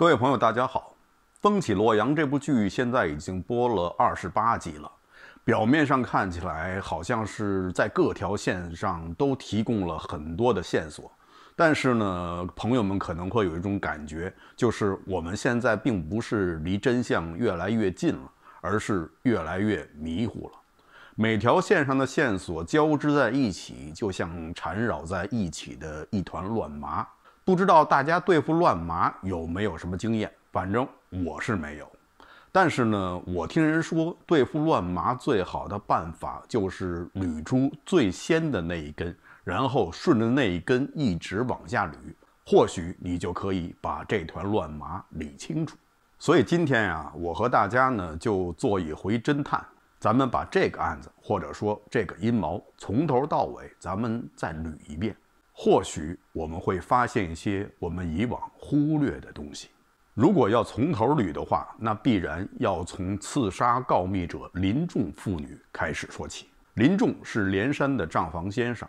各位朋友，大家好，《风起洛阳》这部剧现在已经播了二十八集了。表面上看起来好像是在各条线上都提供了很多的线索，但是呢，朋友们可能会有一种感觉，就是我们现在并不是离真相越来越近了，而是越来越迷糊了。每条线上的线索交织在一起，就像缠绕在一起的一团乱麻。不知道大家对付乱麻有没有什么经验，反正我是没有。但是呢，我听人说，对付乱麻最好的办法就是捋出最先的那一根，然后顺着那一根一直往下捋，或许你就可以把这团乱麻理清楚。所以今天呀，我和大家呢就做一回侦探，咱们把这个案子或者说这个阴谋从头到尾，咱们再捋一遍。或许我们会发现一些我们以往忽略的东西。如果要从头捋的话，那必然要从刺杀告密者林仲妇女开始说起。林仲是连山的账房先生，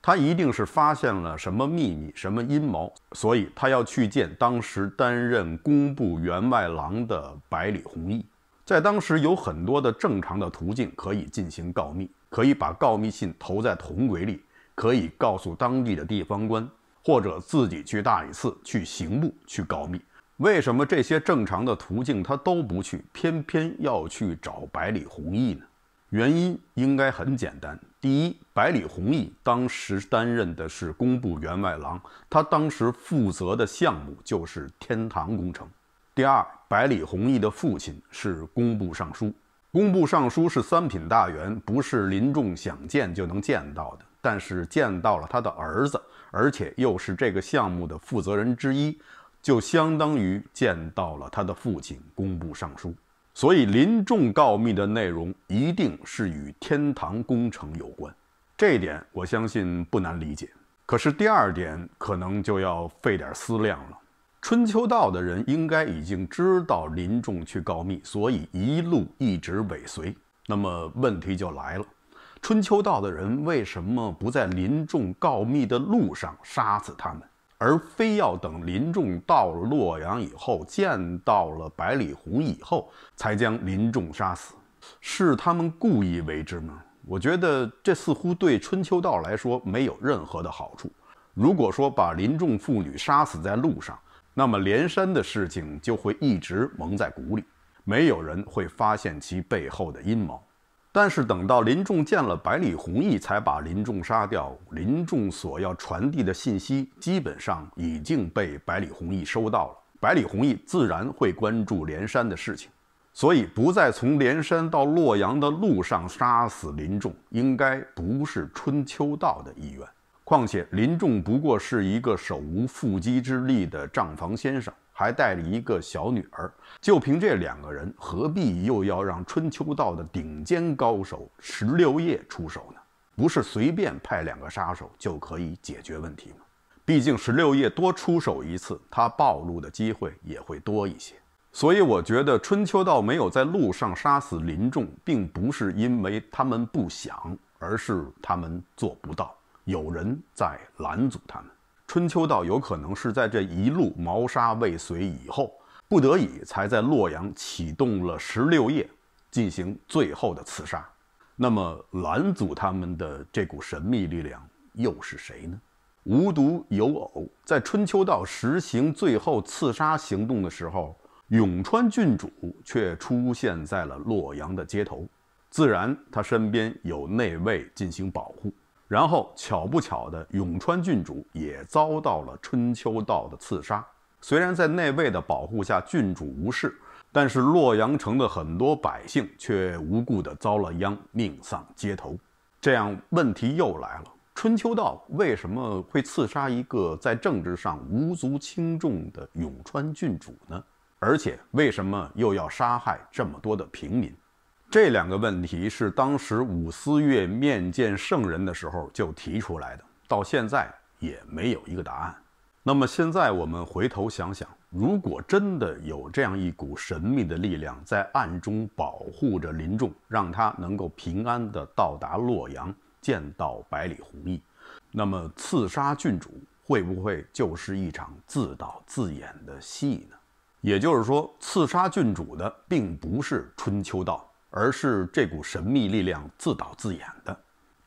他一定是发现了什么秘密、什么阴谋，所以他要去见当时担任工部员外郎的百里弘毅。在当时有很多的正常的途径可以进行告密，可以把告密信投在铜轨里。可以告诉当地的地方官，或者自己去大理寺、去刑部去告密。为什么这些正常的途径他都不去，偏偏要去找百里弘毅呢？原因应该很简单：第一，百里弘毅当时担任的是工部员外郎，他当时负责的项目就是天堂工程；第二，百里弘毅的父亲是工部尚书，工部尚书是三品大员，不是民众想见就能见到的。但是见到了他的儿子，而且又是这个项目的负责人之一，就相当于见到了他的父亲工部尚书。所以林仲告密的内容一定是与天堂工程有关，这一点我相信不难理解。可是第二点可能就要费点思量了。春秋道的人应该已经知道林仲去告密，所以一路一直尾随。那么问题就来了。春秋道的人为什么不在林仲告密的路上杀死他们，而非要等林仲到了洛阳以后见到了百里红以后才将林仲杀死？是他们故意为之吗？我觉得这似乎对春秋道来说没有任何的好处。如果说把林仲父女杀死在路上，那么连山的事情就会一直蒙在鼓里，没有人会发现其背后的阴谋。但是等到林仲见了百里弘毅，才把林仲杀掉。林仲所要传递的信息，基本上已经被百里弘毅收到了。百里弘毅自然会关注连山的事情，所以不再从连山到洛阳的路上杀死林仲，应该不是春秋道的意愿。况且林仲不过是一个手无缚鸡之力的账房先生。还带着一个小女儿，就凭这两个人，何必又要让春秋道的顶尖高手十六叶出手呢？不是随便派两个杀手就可以解决问题吗？毕竟十六叶多出手一次，他暴露的机会也会多一些。所以我觉得春秋道没有在路上杀死林仲，并不是因为他们不想，而是他们做不到，有人在拦阻他们。春秋道有可能是在这一路谋杀未遂以后，不得已才在洛阳启动了十六夜进行最后的刺杀。那么拦阻他们的这股神秘力量又是谁呢？无独有偶，在春秋道实行最后刺杀行动的时候，永川郡主却出现在了洛阳的街头，自然他身边有内卫进行保护。然后巧不巧的，永川郡主也遭到了春秋道的刺杀。虽然在内卫的保护下，郡主无事，但是洛阳城的很多百姓却无故的遭了殃，命丧街头。这样问题又来了：春秋道为什么会刺杀一个在政治上无足轻重的永川郡主呢？而且为什么又要杀害这么多的平民？这两个问题是当时武思月面见圣人的时候就提出来的，到现在也没有一个答案。那么现在我们回头想想，如果真的有这样一股神秘的力量在暗中保护着林仲，让他能够平安地到达洛阳见到百里弘毅，那么刺杀郡主会不会就是一场自导自演的戏呢？也就是说，刺杀郡主的并不是春秋道。而是这股神秘力量自导自演的，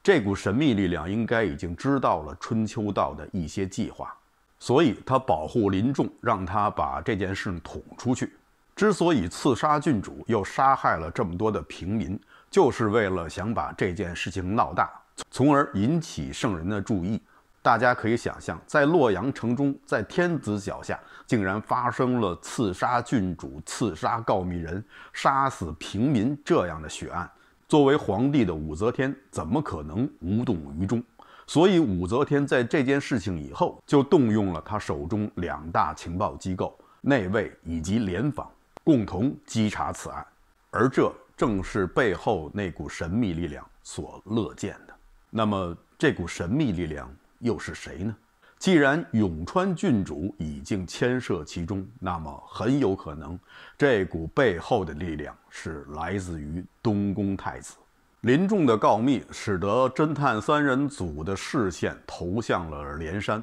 这股神秘力量应该已经知道了春秋道的一些计划，所以他保护林仲，让他把这件事捅出去。之所以刺杀郡主，又杀害了这么多的平民，就是为了想把这件事情闹大，从而引起圣人的注意。大家可以想象，在洛阳城中，在天子脚下，竟然发生了刺杀郡主、刺杀告密人、杀死平民这样的血案。作为皇帝的武则天，怎么可能无动于衷？所以，武则天在这件事情以后，就动用了他手中两大情报机构——内卫以及联防，共同稽查此案。而这正是背后那股神秘力量所乐见的。那么，这股神秘力量？又是谁呢？既然永川郡主已经牵涉其中，那么很有可能这股背后的力量是来自于东宫太子。林仲的告密使得侦探三人组的视线投向了连山。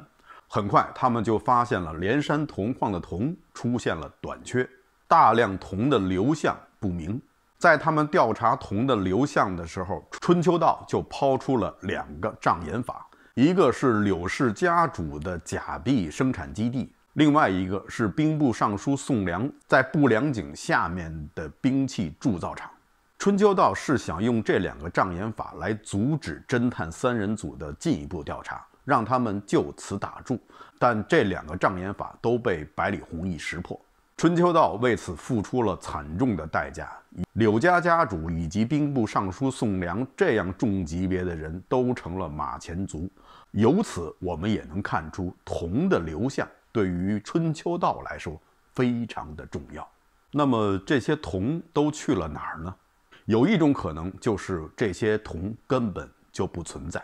很快，他们就发现了连山铜矿的铜出现了短缺，大量铜的流向不明。在他们调查铜的流向的时候，春秋道就抛出了两个障眼法。一个是柳氏家主的假币生产基地，另外一个是兵部尚书宋梁在不良井下面的兵器铸造厂。春秋道是想用这两个障眼法来阻止侦探三人组的进一步调查，让他们就此打住。但这两个障眼法都被百里弘毅识破，春秋道为此付出了惨重的代价。柳家家主以及兵部尚书宋梁这样重级别的人，都成了马前卒。由此，我们也能看出铜的流向对于春秋道来说非常的重要。那么，这些铜都去了哪儿呢？有一种可能就是这些铜根本就不存在，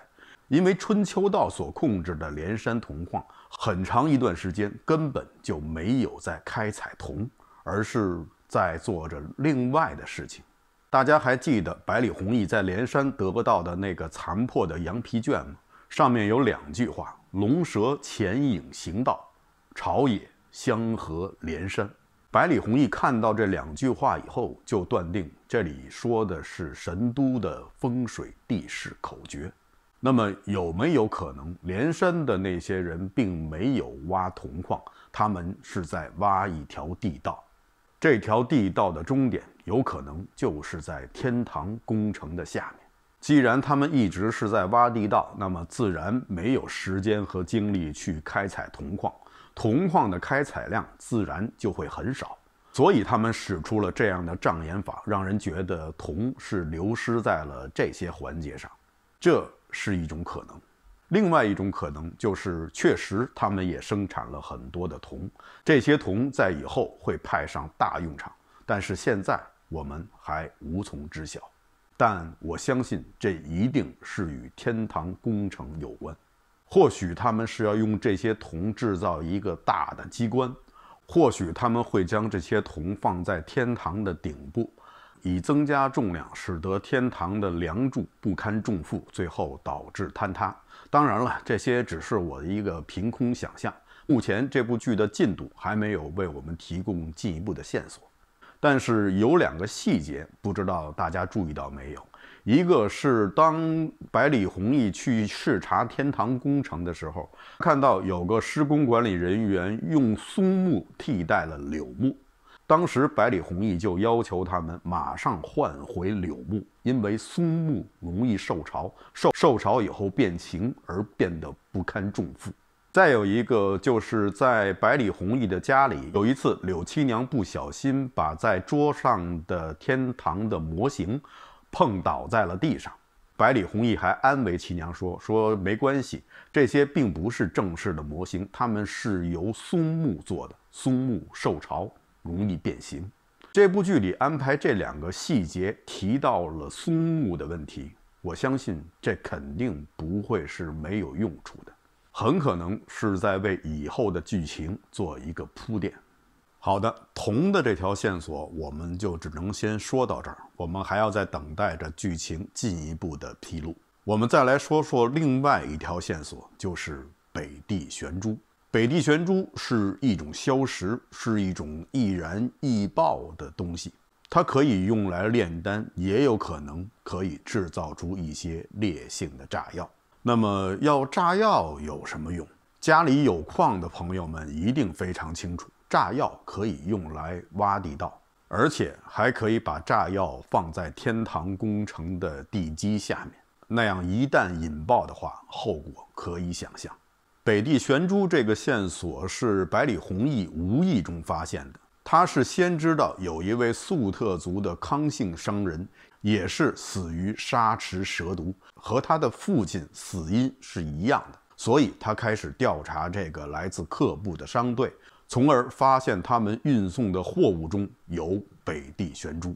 因为春秋道所控制的连山铜矿很长一段时间根本就没有在开采铜，而是在做着另外的事情。大家还记得百里弘毅在连山得不到的那个残破的羊皮卷吗？上面有两句话：“龙蛇潜影行道，朝野相合连山。”百里弘毅看到这两句话以后，就断定这里说的是神都的风水地势口诀。那么，有没有可能连山的那些人并没有挖铜矿，他们是在挖一条地道？这条地道的终点，有可能就是在天堂工程的下面。既然他们一直是在挖地道，那么自然没有时间和精力去开采铜矿，铜矿的开采量自然就会很少。所以他们使出了这样的障眼法，让人觉得铜是流失在了这些环节上，这是一种可能。另外一种可能就是，确实他们也生产了很多的铜，这些铜在以后会派上大用场，但是现在我们还无从知晓。但我相信，这一定是与天堂工程有关。或许他们是要用这些铜制造一个大的机关，或许他们会将这些铜放在天堂的顶部，以增加重量，使得天堂的梁柱不堪重负，最后导致坍塌。当然了，这些只是我的一个凭空想象。目前，这部剧的进度还没有为我们提供进一步的线索。但是有两个细节，不知道大家注意到没有？一个是当百里弘毅去视察天堂工程的时候，看到有个施工管理人员用松木替代了柳木，当时百里弘毅就要求他们马上换回柳木，因为松木容易受潮，受受潮以后变形而变得不堪重负。再有一个，就是在百里弘毅的家里，有一次柳七娘不小心把在桌上的天堂的模型碰倒在了地上。百里弘毅还安慰七娘说：“说没关系，这些并不是正式的模型，它们是由松木做的。松木受潮容易变形。”这部剧里安排这两个细节提到了松木的问题，我相信这肯定不会是没有用处的。很可能是在为以后的剧情做一个铺垫。好的，铜的这条线索我们就只能先说到这儿，我们还要再等待着剧情进一步的披露。我们再来说说另外一条线索，就是北地玄珠。北地玄珠是一种硝石，是一种易燃易爆的东西，它可以用来炼丹，也有可能可以制造出一些烈性的炸药。那么要炸药有什么用？家里有矿的朋友们一定非常清楚，炸药可以用来挖地道，而且还可以把炸药放在天堂工程的地基下面，那样一旦引爆的话，后果可以想象。北地玄珠这个线索是百里弘毅无意中发现的，他是先知道有一位粟特族的康姓商人。也是死于沙池蛇毒，和他的父亲死因是一样的，所以他开始调查这个来自客部的商队，从而发现他们运送的货物中有北地玄珠。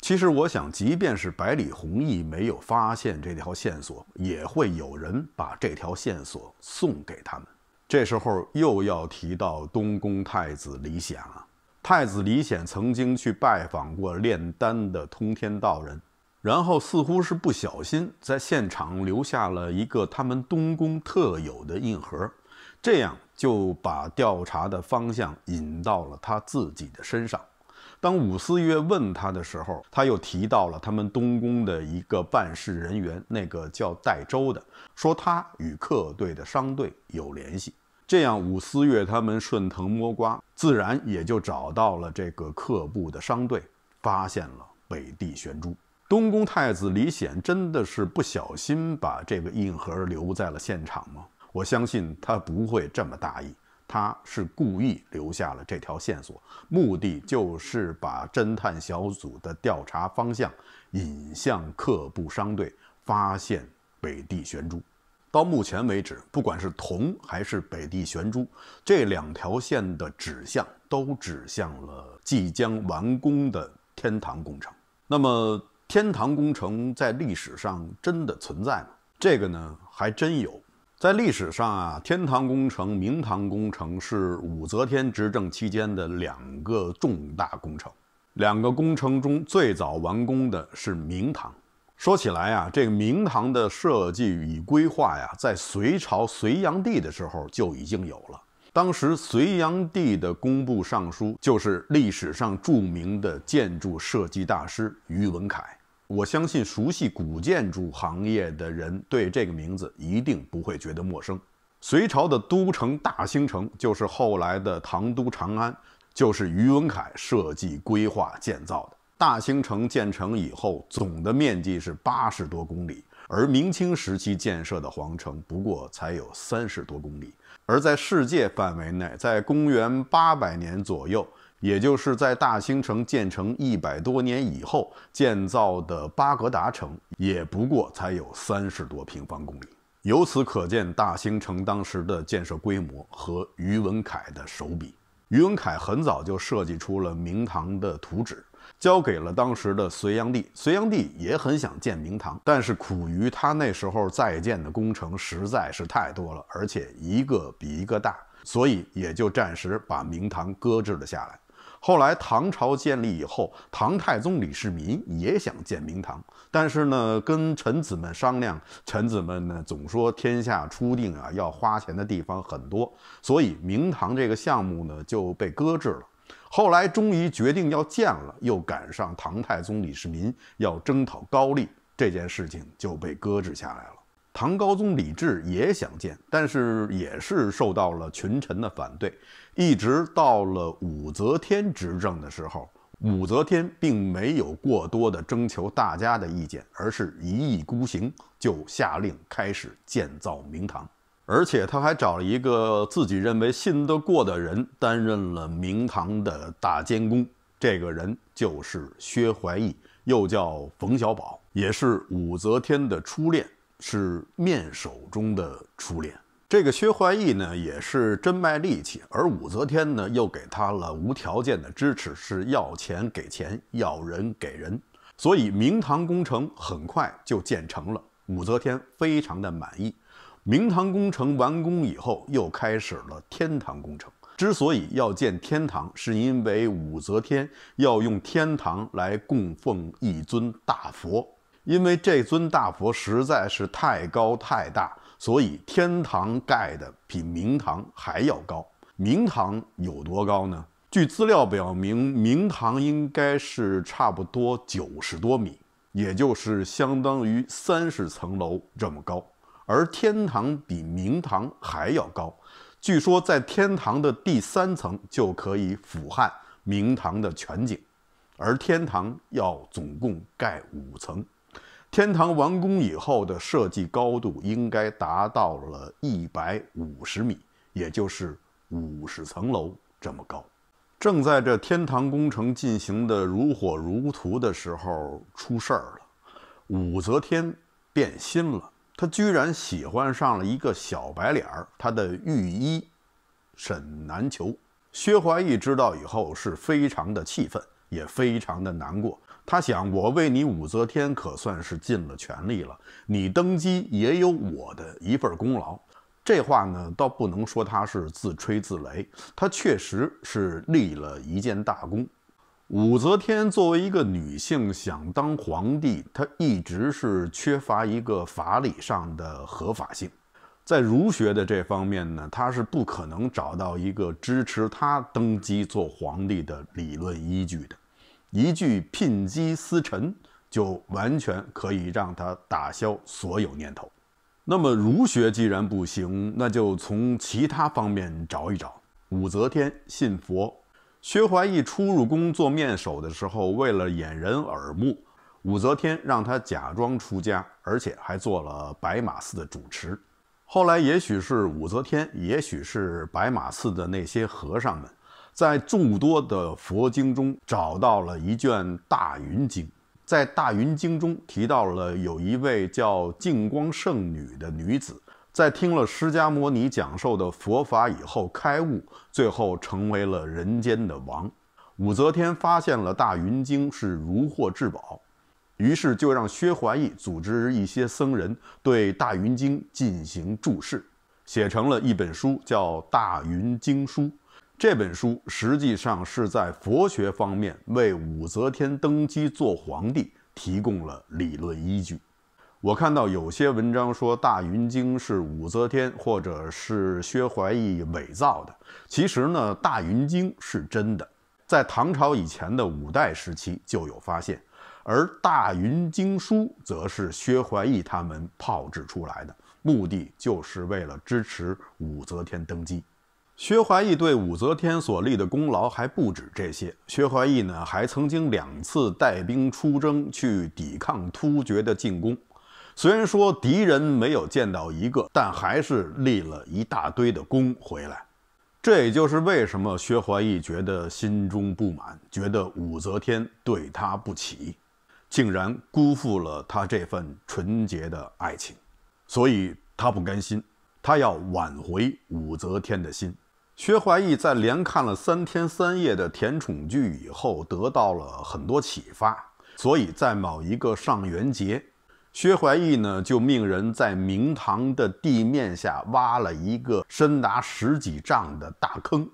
其实我想，即便是百里弘毅没有发现这条线索，也会有人把这条线索送给他们。这时候又要提到东宫太子李显了。太子李显曾经去拜访过炼丹的通天道人，然后似乎是不小心在现场留下了一个他们东宫特有的印盒，这样就把调查的方向引到了他自己的身上。当武思约问他的时候，他又提到了他们东宫的一个办事人员，那个叫戴周的，说他与客队的商队有联系。这样，武思月他们顺藤摸瓜，自然也就找到了这个客部的商队，发现了北地玄珠。东宫太子李显真的是不小心把这个印盒留在了现场吗？我相信他不会这么大意，他是故意留下了这条线索，目的就是把侦探小组的调查方向引向客部商队，发现北地玄珠。到目前为止，不管是铜还是北地玄珠，这两条线的指向都指向了即将完工的天堂工程。那么，天堂工程在历史上真的存在吗？这个呢，还真有。在历史上啊，天堂工程、明堂工程是武则天执政期间的两个重大工程。两个工程中最早完工的是明堂。说起来啊，这个明堂的设计与规划呀，在隋朝隋炀帝的时候就已经有了。当时隋炀帝的工部尚书就是历史上著名的建筑设计大师于文恺。我相信熟悉古建筑行业的人对这个名字一定不会觉得陌生。隋朝的都城大兴城就是后来的唐都长安，就是于文恺设计规划建造的。大兴城建成以后，总的面积是八十多公里，而明清时期建设的皇城不过才有三十多公里。而在世界范围内，在公元八百年左右，也就是在大兴城建成一百多年以后建造的巴格达城，也不过才有三十多平方公里。由此可见，大兴城当时的建设规模和于文凯的手笔。于文凯很早就设计出了明堂的图纸。交给了当时的隋炀帝，隋炀帝也很想建明堂，但是苦于他那时候在建的工程实在是太多了，而且一个比一个大，所以也就暂时把明堂搁置了下来。后来唐朝建立以后，唐太宗李世民也想建明堂，但是呢，跟臣子们商量，臣子们呢总说天下初定啊，要花钱的地方很多，所以明堂这个项目呢就被搁置了。后来终于决定要建了，又赶上唐太宗李世民要征讨高丽，这件事情就被搁置下来了。唐高宗李治也想建，但是也是受到了群臣的反对，一直到了武则天执政的时候，武则天并没有过多的征求大家的意见，而是一意孤行，就下令开始建造明堂。而且他还找了一个自己认为信得过的人担任了明堂的大监工，这个人就是薛怀义，又叫冯小宝，也是武则天的初恋，是面首中的初恋。这个薛怀义呢，也是真卖力气，而武则天呢，又给他了无条件的支持，是要钱给钱，要人给人，所以明堂工程很快就建成了，武则天非常的满意。明堂工程完工以后，又开始了天堂工程。之所以要建天堂，是因为武则天要用天堂来供奉一尊大佛。因为这尊大佛实在是太高太大，所以天堂盖的比明堂还要高。明堂有多高呢？据资料表明，明堂应该是差不多九十多米，也就是相当于三十层楼这么高。而天堂比明堂还要高，据说在天堂的第三层就可以俯瞰明堂的全景，而天堂要总共盖五层。天堂完工以后的设计高度应该达到了一百五十米，也就是五十层楼这么高。正在这天堂工程进行的如火如荼的时候，出事儿了，武则天变心了。他居然喜欢上了一个小白脸儿，他的御医沈南裘，薛怀义知道以后是非常的气愤，也非常的难过。他想，我为你武则天可算是尽了全力了，你登基也有我的一份功劳。这话呢，倒不能说他是自吹自擂，他确实是立了一件大功。武则天作为一个女性想当皇帝，她一直是缺乏一个法理上的合法性。在儒学的这方面呢，她是不可能找到一个支持她登基做皇帝的理论依据的。一句“牝鸡思臣”就完全可以让她打消所有念头。那么儒学既然不行，那就从其他方面找一找。武则天信佛。薛怀义初入宫做面首的时候，为了掩人耳目，武则天让他假装出家，而且还做了白马寺的主持。后来，也许是武则天，也许是白马寺的那些和尚们，在众多的佛经中找到了一卷《大云经》，在《大云经》中提到了有一位叫净光圣女的女子。在听了释迦牟尼讲授的佛法以后，开悟，最后成为了人间的王。武则天发现了《大云经》是如获至宝，于是就让薛怀义组织一些僧人对《大云经》进行注释，写成了一本书，叫《大云经书》。这本书实际上是在佛学方面为武则天登基做皇帝提供了理论依据。我看到有些文章说《大云经》是武则天或者是薛怀义伪造的，其实呢，《大云经》是真的，在唐朝以前的五代时期就有发现，而《大云经书》则是薛怀义他们炮制出来的，目的就是为了支持武则天登基。薛怀义对武则天所立的功劳还不止这些，薛怀义呢还曾经两次带兵出征去抵抗突厥的进攻。虽然说敌人没有见到一个，但还是立了一大堆的功回来。这也就是为什么薛怀义觉得心中不满，觉得武则天对他不起，竟然辜负了他这份纯洁的爱情，所以他不甘心，他要挽回武则天的心。薛怀义在连看了三天三夜的甜宠剧以后，得到了很多启发，所以在某一个上元节。薛怀义呢，就命人在明堂的地面下挖了一个深达十几丈的大坑，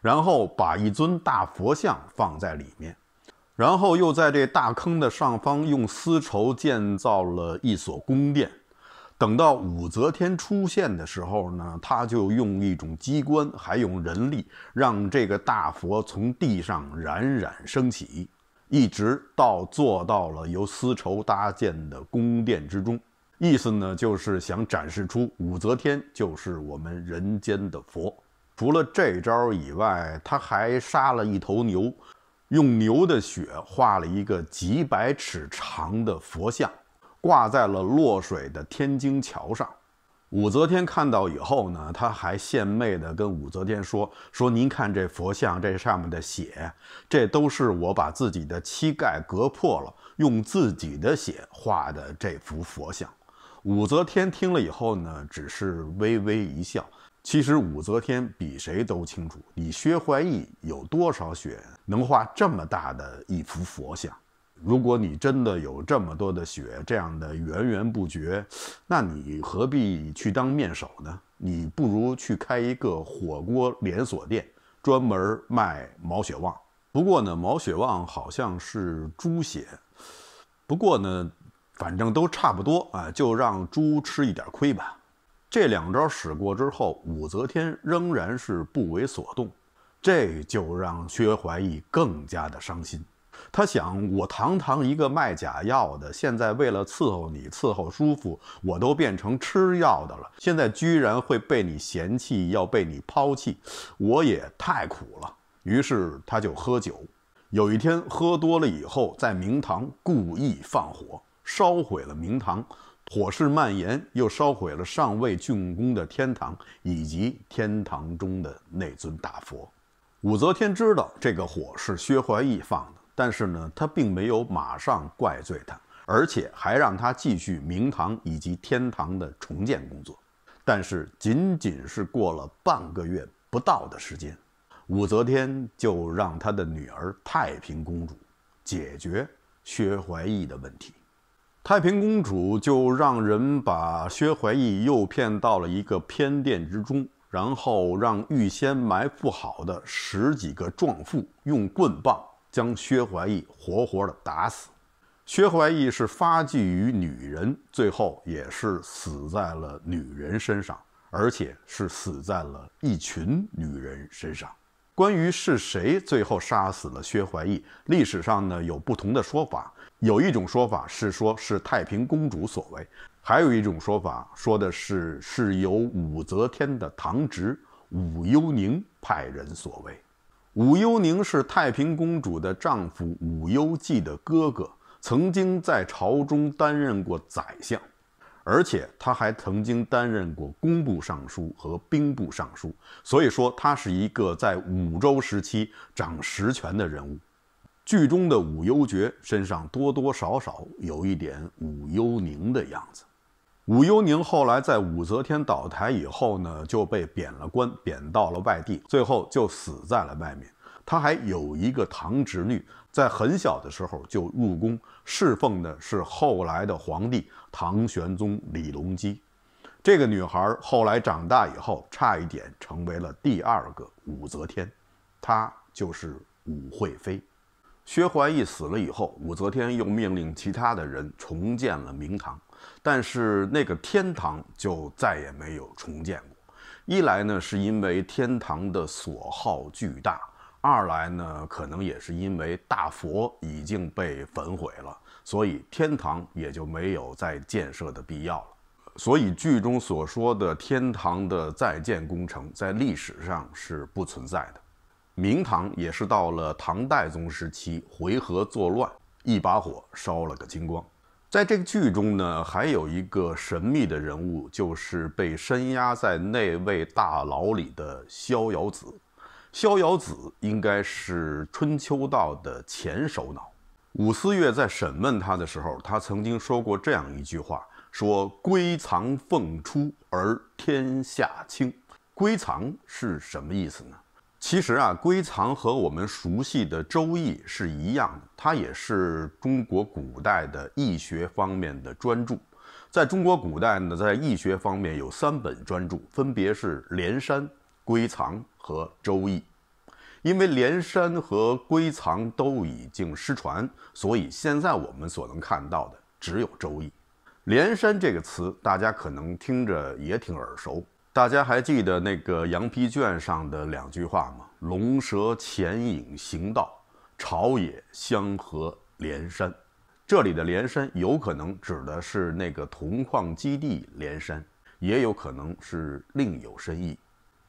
然后把一尊大佛像放在里面，然后又在这大坑的上方用丝绸建造了一所宫殿。等到武则天出现的时候呢，他就用一种机关，还用人力，让这个大佛从地上冉冉升起。一直到坐到了由丝绸搭建的宫殿之中，意思呢就是想展示出武则天就是我们人间的佛。除了这招以外，他还杀了一头牛，用牛的血画了一个几百尺长的佛像，挂在了洛水的天津桥上。武则天看到以后呢，她还献媚的跟武则天说：“说您看这佛像，这上面的血，这都是我把自己的膝盖割破了，用自己的血画的这幅佛像。”武则天听了以后呢，只是微微一笑。其实武则天比谁都清楚，你薛怀义有多少血能画这么大的一幅佛像？如果你真的有这么多的血，这样的源源不绝，那你何必去当面首呢？你不如去开一个火锅连锁店，专门卖毛血旺。不过呢，毛血旺好像是猪血。不过呢，反正都差不多啊，就让猪吃一点亏吧。这两招使过之后，武则天仍然是不为所动，这就让薛怀义更加的伤心。他想，我堂堂一个卖假药的，现在为了伺候你、伺候舒服，我都变成吃药的了。现在居然会被你嫌弃，要被你抛弃，我也太苦了。于是他就喝酒。有一天喝多了以后，在明堂故意放火，烧毁了明堂，火势蔓延，又烧毁了尚未竣工的天堂以及天堂中的那尊大佛。武则天知道这个火是薛怀义放的。但是呢，他并没有马上怪罪他，而且还让他继续明堂以及天堂的重建工作。但是，仅仅是过了半个月不到的时间，武则天就让他的女儿太平公主解决薛怀义的问题。太平公主就让人把薛怀义诱骗到了一个偏殿之中，然后让预先埋伏好的十几个壮妇用棍棒。将薛怀义活活的打死。薛怀义是发迹于女人，最后也是死在了女人身上，而且是死在了一群女人身上。关于是谁最后杀死了薛怀义，历史上呢有不同的说法。有一种说法是说是太平公主所为，还有一种说法说的是是由武则天的堂侄武幽宁派人所为。武幽宁是太平公主的丈夫武攸暨的哥哥，曾经在朝中担任过宰相，而且他还曾经担任过工部尚书和兵部尚书，所以说他是一个在武周时期掌实权的人物。剧中的武攸绝身上多多少少有一点武幽宁的样子。武幽宁后来在武则天倒台以后呢，就被贬了官，贬到了外地，最后就死在了外面。他还有一个堂侄女，在很小的时候就入宫侍奉的，是后来的皇帝唐玄宗李隆基。这个女孩后来长大以后，差一点成为了第二个武则天，她就是武惠妃。薛怀义死了以后，武则天又命令其他的人重建了明堂。但是那个天堂就再也没有重建过。一来呢，是因为天堂的损耗巨大；二来呢，可能也是因为大佛已经被焚毁了，所以天堂也就没有再建设的必要了。所以剧中所说的天堂的在建工程，在历史上是不存在的。明堂也是到了唐代宗时期，回纥作乱，一把火烧了个精光。在这个剧中呢，还有一个神秘的人物，就是被深压在那位大牢里的逍遥子。逍遥子应该是春秋道的前首脑。武思月在审问他的时候，他曾经说过这样一句话：“说归藏凤出而天下清。”归藏是什么意思呢？其实啊，《归藏》和我们熟悉的《周易》是一样的，它也是中国古代的易学方面的专著。在中国古代呢，在易学方面有三本专著，分别是《连山》《归藏》和《周易》。因为《连山》和《归藏》都已经失传，所以现在我们所能看到的只有《周易》。《连山》这个词，大家可能听着也挺耳熟。大家还记得那个羊皮卷上的两句话吗？龙蛇潜影行道，朝野相合连山。这里的连山，有可能指的是那个铜矿基地连山，也有可能是另有深意。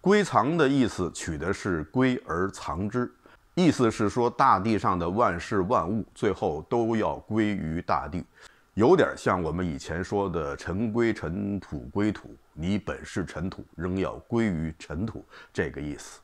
归藏的意思，取的是归而藏之，意思是说，大地上的万事万物，最后都要归于大地。有点像我们以前说的“尘归尘，土归土，你本是尘土，仍要归于尘土”这个意思。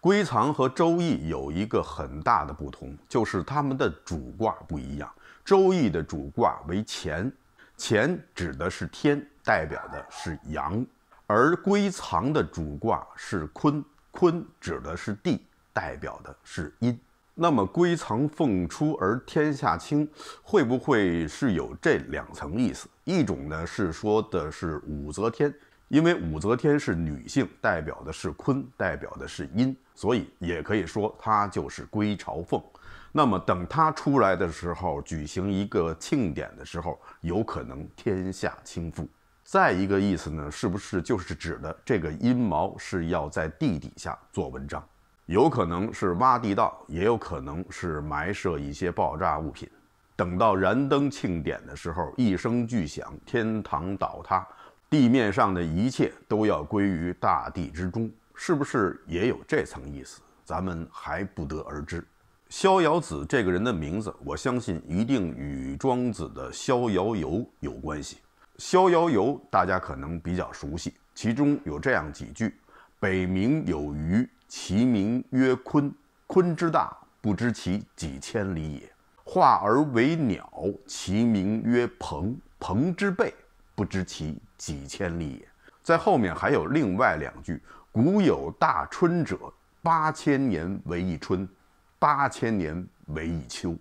归藏和周易有一个很大的不同，就是他们的主卦不一样。周易的主卦为乾，乾指的是天，代表的是阳；而归藏的主卦是坤，坤指的是地，代表的是阴。那么龟藏凤出而天下清，会不会是有这两层意思？一种呢是说的是武则天，因为武则天是女性，代表的是坤，代表的是阴，所以也可以说她就是归朝凤。那么等她出来的时候，举行一个庆典的时候，有可能天下倾覆。再一个意思呢，是不是就是指的这个阴谋是要在地底下做文章？有可能是挖地道，也有可能是埋设一些爆炸物品。等到燃灯庆典的时候，一声巨响，天堂倒塌，地面上的一切都要归于大地之中。是不是也有这层意思？咱们还不得而知。逍遥子这个人的名字，我相信一定与庄子的《逍遥游》有关系。《逍遥游》大家可能比较熟悉，其中有这样几句：“北冥有鱼。”其名曰鲲，鲲之大，不知其几千里也；化而为鸟，其名曰鹏，鹏之背，不知其几千里也。在后面还有另外两句：古有大椿者，八千年为一春，八千年为一秋。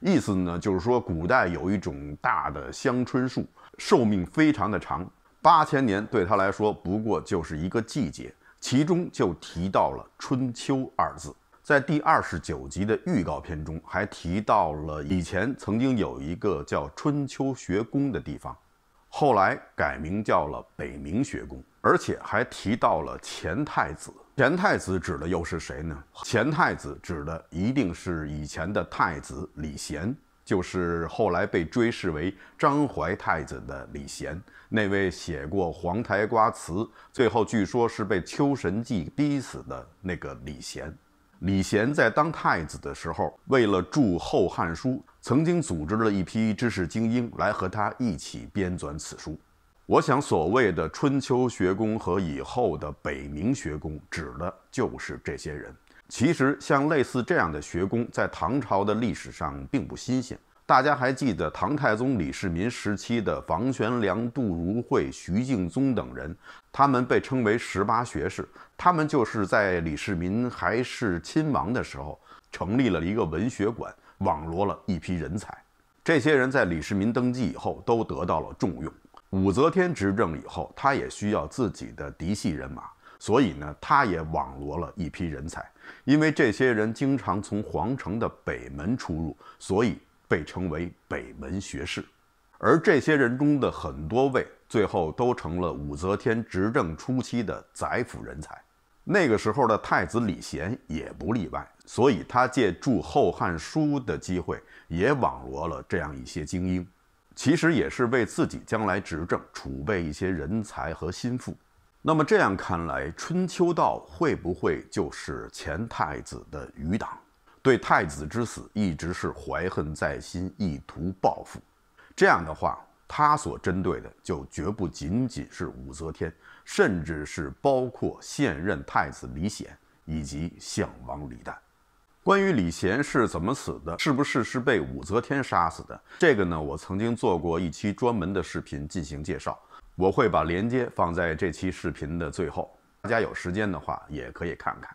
意思呢，就是说古代有一种大的香椿树，寿命非常的长，八千年对他来说不过就是一个季节。其中就提到了“春秋”二字，在第二十九集的预告片中还提到了以前曾经有一个叫“春秋学宫”的地方，后来改名叫了“北明学宫”，而且还提到了前太子。前太子指的又是谁呢？前太子指的一定是以前的太子李贤，就是后来被追谥为章怀太子的李贤。那位写过《黄台瓜词》，最后据说是被秋神记逼死的那个李贤。李贤在当太子的时候，为了著《后汉书》，曾经组织了一批知识精英来和他一起编纂此书。我想，所谓的“春秋学宫”和以后的“北明学宫”，指的就是这些人。其实，像类似这样的学宫，在唐朝的历史上并不新鲜。大家还记得唐太宗李世民时期的房玄龄、杜如晦、徐敬宗等人，他们被称为十八学士。他们就是在李世民还是亲王的时候，成立了一个文学馆，网罗了一批人才。这些人在李世民登基以后都得到了重用。武则天执政以后，他也需要自己的嫡系人马，所以呢，他也网罗了一批人才。因为这些人经常从皇城的北门出入，所以。被称为北门学士，而这些人中的很多位，最后都成了武则天执政初期的宰辅人才。那个时候的太子李贤也不例外，所以他借助《后汉书》的机会，也网罗了这样一些精英，其实也是为自己将来执政储备一些人才和心腹。那么这样看来，春秋道会不会就是前太子的余党？对太子之死一直是怀恨在心，意图报复。这样的话，他所针对的就绝不仅仅是武则天，甚至是包括现任太子李显以及相王李旦。关于李贤是怎么死的，是不是是被武则天杀死的？这个呢，我曾经做过一期专门的视频进行介绍，我会把链接放在这期视频的最后，大家有时间的话也可以看看。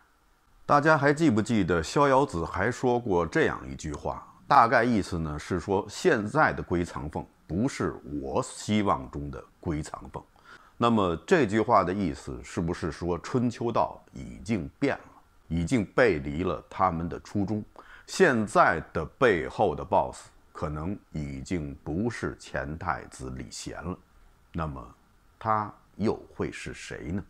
大家还记不记得逍遥子还说过这样一句话，大概意思呢是说现在的归藏凤不是我希望中的归藏凤。那么这句话的意思是不是说春秋道已经变了，已经背离了他们的初衷？现在的背后的 boss 可能已经不是前太子李贤了，那么他又会是谁呢？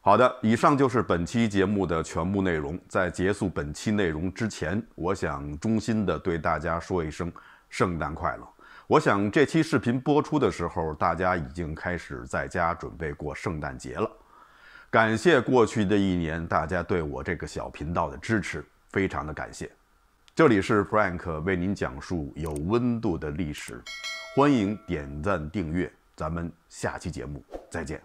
好的，以上就是本期节目的全部内容。在结束本期内容之前，我想衷心的对大家说一声圣诞快乐。我想这期视频播出的时候，大家已经开始在家准备过圣诞节了。感谢过去的一年大家对我这个小频道的支持，非常的感谢。这里是 Frank 为您讲述有温度的历史，欢迎点赞订阅，咱们下期节目再见。